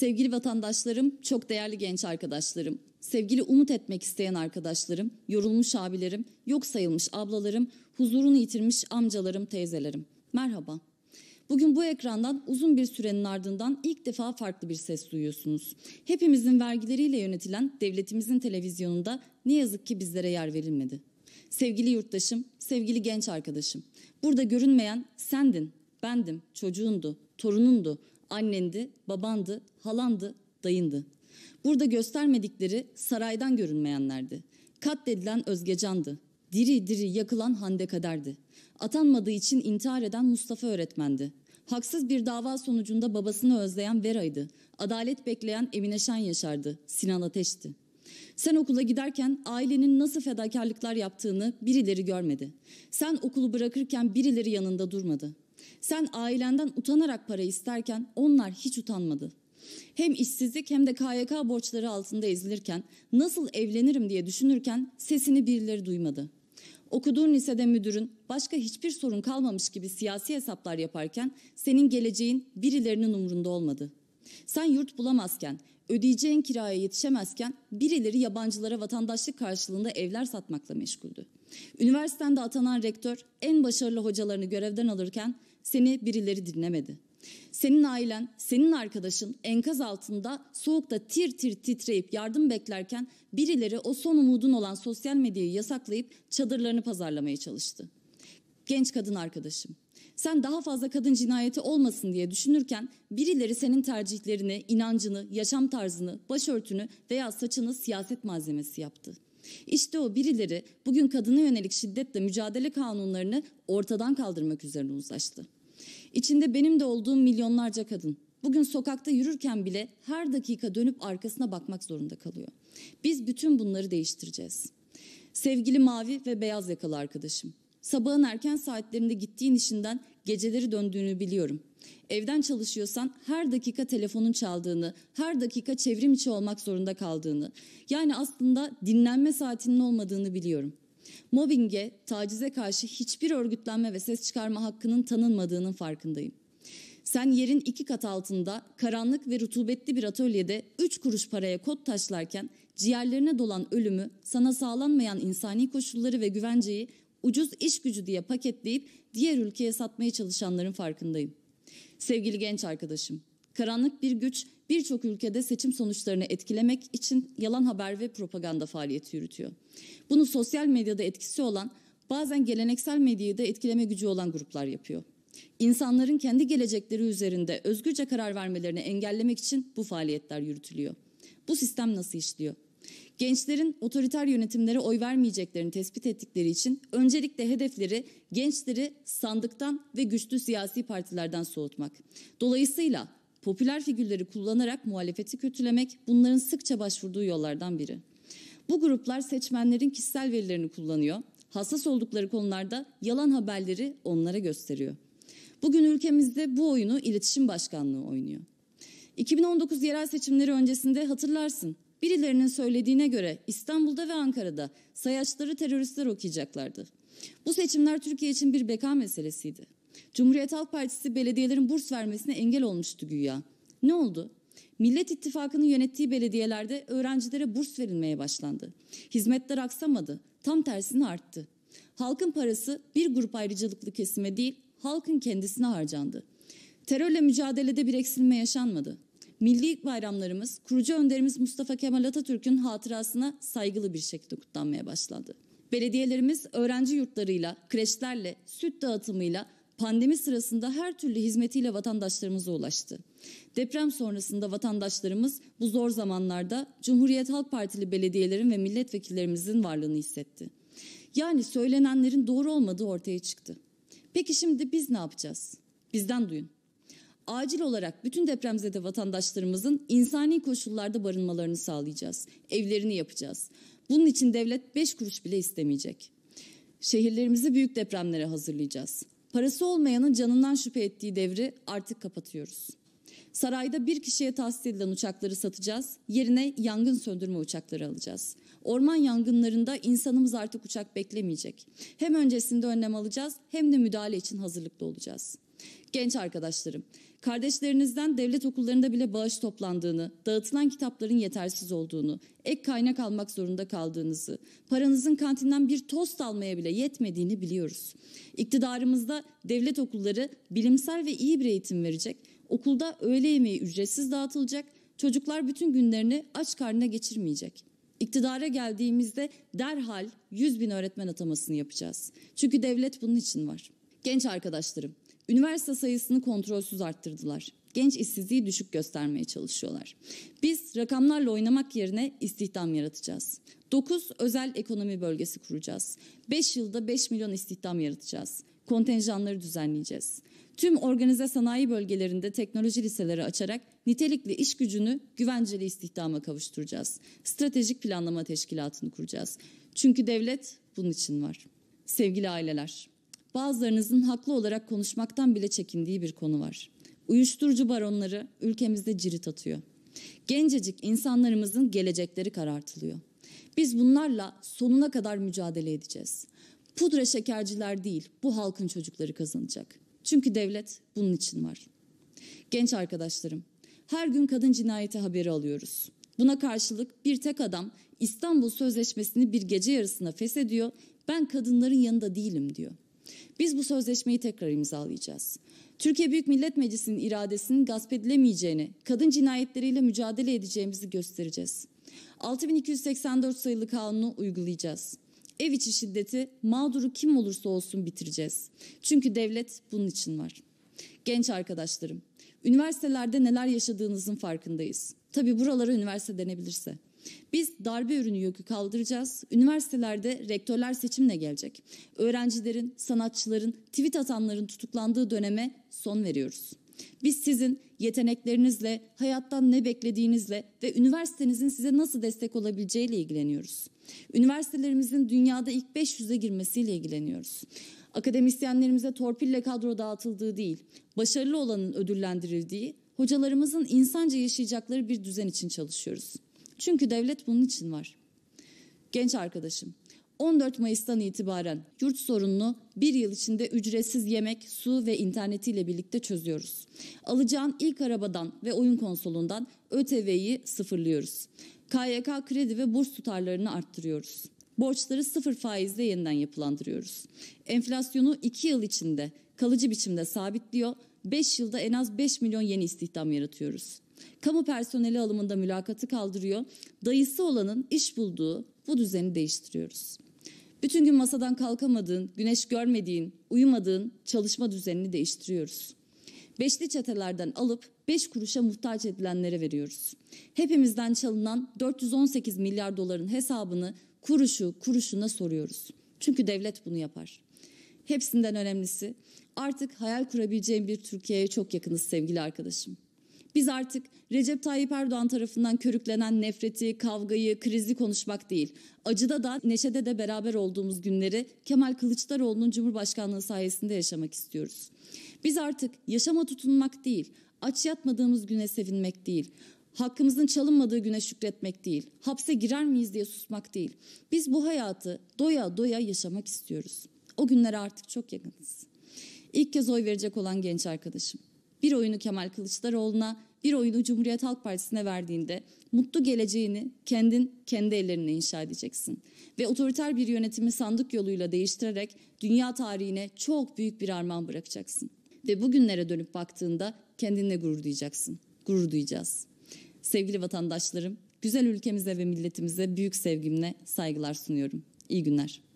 Sevgili vatandaşlarım, çok değerli genç arkadaşlarım, sevgili umut etmek isteyen arkadaşlarım, yorulmuş abilerim, yok sayılmış ablalarım, huzurunu yitirmiş amcalarım, teyzelerim. Merhaba. Bugün bu ekrandan uzun bir sürenin ardından ilk defa farklı bir ses duyuyorsunuz. Hepimizin vergileriyle yönetilen devletimizin televizyonunda ne yazık ki bizlere yer verilmedi. Sevgili yurttaşım, sevgili genç arkadaşım, burada görünmeyen sendin, bendim, çocuğundu, torunundu, Annendi, babandı, halandı, dayındı. Burada göstermedikleri saraydan görünmeyenlerdi. Katledilen Özgecan'dı. Diri diri yakılan Hande Kader'di. Atanmadığı için intihar eden Mustafa öğretmendi. Haksız bir dava sonucunda babasını özleyen Vera'ydı. Adalet bekleyen Emine Şen Yaşar'dı. Sinan Ateş'ti. Sen okula giderken ailenin nasıl fedakarlıklar yaptığını birileri görmedi. Sen okulu bırakırken birileri yanında durmadı. Sen ailenden utanarak para isterken onlar hiç utanmadı. Hem işsizlik hem de KYK borçları altında ezilirken, nasıl evlenirim diye düşünürken sesini birileri duymadı. Okuduğun lisede müdürün başka hiçbir sorun kalmamış gibi siyasi hesaplar yaparken senin geleceğin birilerinin umurunda olmadı. Sen yurt bulamazken, ödeyeceğin kiraya yetişemezken birileri yabancılara vatandaşlık karşılığında evler satmakla meşguldü. Üniversitende atanan rektör en başarılı hocalarını görevden alırken seni birileri dinlemedi. Senin ailen, senin arkadaşın enkaz altında soğukta tir tir titreyip yardım beklerken birileri o son umudun olan sosyal medyayı yasaklayıp çadırlarını pazarlamaya çalıştı. Genç kadın arkadaşım, sen daha fazla kadın cinayeti olmasın diye düşünürken birileri senin tercihlerini, inancını, yaşam tarzını, başörtünü veya saçını siyaset malzemesi yaptı. İşte o birileri bugün kadına yönelik şiddetle mücadele kanunlarını ortadan kaldırmak üzerine uzlaştı. İçinde benim de olduğum milyonlarca kadın, Bugün sokakta yürürken bile her dakika dönüp arkasına bakmak zorunda kalıyor. Biz bütün bunları değiştireceğiz. Sevgili mavi ve beyaz yakalı arkadaşım, Sabahın erken saatlerinde gittiğin işinden geceleri döndüğünü biliyorum. Evden çalışıyorsan her dakika telefonun çaldığını, her dakika çevrim içi olmak zorunda kaldığını, yani aslında dinlenme saatinin olmadığını biliyorum. Mobbinge, tacize karşı hiçbir örgütlenme ve ses çıkarma hakkının tanınmadığının farkındayım. Sen yerin iki kat altında karanlık ve rutubetli bir atölyede üç kuruş paraya kod taşlarken ciğerlerine dolan ölümü, sana sağlanmayan insani koşulları ve güvenceyi ucuz iş gücü diye paketleyip diğer ülkeye satmaya çalışanların farkındayım. Sevgili genç arkadaşım, karanlık bir güç birçok ülkede seçim sonuçlarını etkilemek için yalan haber ve propaganda faaliyeti yürütüyor. Bunu sosyal medyada etkisi olan, bazen geleneksel medyayı da etkileme gücü olan gruplar yapıyor. İnsanların kendi gelecekleri üzerinde özgürce karar vermelerini engellemek için bu faaliyetler yürütülüyor. Bu sistem nasıl işliyor? Gençlerin otoriter yönetimlere oy vermeyeceklerini tespit ettikleri için öncelikle hedefleri gençleri sandıktan ve güçlü siyasi partilerden soğutmak. Dolayısıyla popüler figürleri kullanarak muhalefeti kötülemek bunların sıkça başvurduğu yollardan biri. Bu gruplar seçmenlerin kişisel verilerini kullanıyor. Hassas oldukları konularda yalan haberleri onlara gösteriyor. Bugün ülkemizde bu oyunu iletişim başkanlığı oynuyor. 2019 yerel seçimleri öncesinde hatırlarsın Birilerinin söylediğine göre İstanbul'da ve Ankara'da sayaçları teröristler okuyacaklardı. Bu seçimler Türkiye için bir beka meselesiydi. Cumhuriyet Halk Partisi belediyelerin burs vermesine engel olmuştu güya. Ne oldu? Millet İttifakı'nın yönettiği belediyelerde öğrencilere burs verilmeye başlandı. Hizmetler aksamadı, tam tersine arttı. Halkın parası bir grup ayrıcalıklı kesime değil, halkın kendisine harcandı. Terörle mücadelede bir eksilme yaşanmadı milli bayramlarımız kurucu önderimiz Mustafa Kemal Atatürk'ün hatırasına saygılı bir şekilde kutlanmaya başladı. Belediyelerimiz öğrenci yurtlarıyla, kreşlerle, süt dağıtımıyla, pandemi sırasında her türlü hizmetiyle vatandaşlarımıza ulaştı. Deprem sonrasında vatandaşlarımız bu zor zamanlarda Cumhuriyet Halk Partili belediyelerin ve milletvekillerimizin varlığını hissetti. Yani söylenenlerin doğru olmadığı ortaya çıktı. Peki şimdi biz ne yapacağız? Bizden duyun acil olarak bütün depremzede vatandaşlarımızın insani koşullarda barınmalarını sağlayacağız. Evlerini yapacağız. Bunun için devlet 5 kuruş bile istemeyecek. Şehirlerimizi büyük depremlere hazırlayacağız. Parası olmayanın canından şüphe ettiği devri artık kapatıyoruz. Sarayda bir kişiye tahsis edilen uçakları satacağız. Yerine yangın söndürme uçakları alacağız. Orman yangınlarında insanımız artık uçak beklemeyecek. Hem öncesinde önlem alacağız hem de müdahale için hazırlıklı olacağız. Genç arkadaşlarım, Kardeşlerinizden devlet okullarında bile bağış toplandığını, dağıtılan kitapların yetersiz olduğunu, ek kaynak almak zorunda kaldığınızı, paranızın kantinden bir tost almaya bile yetmediğini biliyoruz. İktidarımızda devlet okulları bilimsel ve iyi bir eğitim verecek, okulda öğle yemeği ücretsiz dağıtılacak, çocuklar bütün günlerini aç karnına geçirmeyecek. İktidara geldiğimizde derhal 100 bin öğretmen atamasını yapacağız. Çünkü devlet bunun için var. Genç arkadaşlarım, Üniversite sayısını kontrolsüz arttırdılar. Genç işsizliği düşük göstermeye çalışıyorlar. Biz rakamlarla oynamak yerine istihdam yaratacağız. 9 özel ekonomi bölgesi kuracağız. 5 yılda 5 milyon istihdam yaratacağız. Kontenjanları düzenleyeceğiz. Tüm organize sanayi bölgelerinde teknoloji liseleri açarak nitelikli iş gücünü güvenceli istihdama kavuşturacağız. Stratejik planlama teşkilatını kuracağız. Çünkü devlet bunun için var. Sevgili aileler, bazılarınızın haklı olarak konuşmaktan bile çekindiği bir konu var. Uyuşturucu baronları ülkemizde cirit atıyor. Gencecik insanlarımızın gelecekleri karartılıyor. Biz bunlarla sonuna kadar mücadele edeceğiz. Pudra şekerciler değil, bu halkın çocukları kazanacak. Çünkü devlet bunun için var. Genç arkadaşlarım, her gün kadın cinayeti haberi alıyoruz. Buna karşılık bir tek adam İstanbul Sözleşmesi'ni bir gece yarısına feshediyor. Ben kadınların yanında değilim diyor. Biz bu sözleşmeyi tekrar imzalayacağız. Türkiye Büyük Millet Meclisi'nin iradesinin gasp edilemeyeceğini, kadın cinayetleriyle mücadele edeceğimizi göstereceğiz. 6284 sayılı kanunu uygulayacağız. Ev içi şiddeti mağduru kim olursa olsun bitireceğiz. Çünkü devlet bunun için var. Genç arkadaşlarım, üniversitelerde neler yaşadığınızın farkındayız. Tabii buralara üniversite denebilirse. Biz darbe ürünü yükü kaldıracağız. Üniversitelerde rektörler seçimle gelecek. Öğrencilerin, sanatçıların, tweet atanların tutuklandığı döneme son veriyoruz. Biz sizin yeteneklerinizle, hayattan ne beklediğinizle ve üniversitenizin size nasıl destek olabileceğiyle ilgileniyoruz. Üniversitelerimizin dünyada ilk 500'e girmesiyle ilgileniyoruz. Akademisyenlerimize torpille kadro dağıtıldığı değil, başarılı olanın ödüllendirildiği, hocalarımızın insanca yaşayacakları bir düzen için çalışıyoruz. Çünkü devlet bunun için var. Genç arkadaşım, 14 Mayıs'tan itibaren yurt sorununu bir yıl içinde ücretsiz yemek, su ve internetiyle birlikte çözüyoruz. Alacağın ilk arabadan ve oyun konsolundan ÖTV'yi sıfırlıyoruz. KYK kredi ve burs tutarlarını arttırıyoruz. Borçları sıfır faizle yeniden yapılandırıyoruz. Enflasyonu iki yıl içinde kalıcı biçimde sabitliyor 5 yılda en az 5 milyon yeni istihdam yaratıyoruz. Kamu personeli alımında mülakatı kaldırıyor. Dayısı olanın iş bulduğu bu düzeni değiştiriyoruz. Bütün gün masadan kalkamadığın, güneş görmediğin, uyumadığın çalışma düzenini değiştiriyoruz. Beşli çetelerden alıp beş kuruşa muhtaç edilenlere veriyoruz. Hepimizden çalınan 418 milyar doların hesabını kuruşu kuruşuna soruyoruz. Çünkü devlet bunu yapar. Hepsinden önemlisi artık hayal kurabileceğim bir Türkiye'ye çok yakınız sevgili arkadaşım. Biz artık Recep Tayyip Erdoğan tarafından körüklenen nefreti, kavgayı, krizi konuşmak değil, acıda da neşede de beraber olduğumuz günleri Kemal Kılıçdaroğlu'nun Cumhurbaşkanlığı sayesinde yaşamak istiyoruz. Biz artık yaşama tutunmak değil, aç yatmadığımız güne sevinmek değil, hakkımızın çalınmadığı güne şükretmek değil, hapse girer miyiz diye susmak değil. Biz bu hayatı doya doya yaşamak istiyoruz. O günlere artık çok yakınız. İlk kez oy verecek olan genç arkadaşım. Bir oyunu Kemal Kılıçdaroğlu'na, bir oyunu Cumhuriyet Halk Partisi'ne verdiğinde mutlu geleceğini kendin kendi ellerinle inşa edeceksin. Ve otoriter bir yönetimi sandık yoluyla değiştirerek dünya tarihine çok büyük bir armağan bırakacaksın. Ve bugünlere dönüp baktığında kendinle gurur duyacaksın. Gurur duyacağız. Sevgili vatandaşlarım, güzel ülkemize ve milletimize büyük sevgimle saygılar sunuyorum. İyi günler.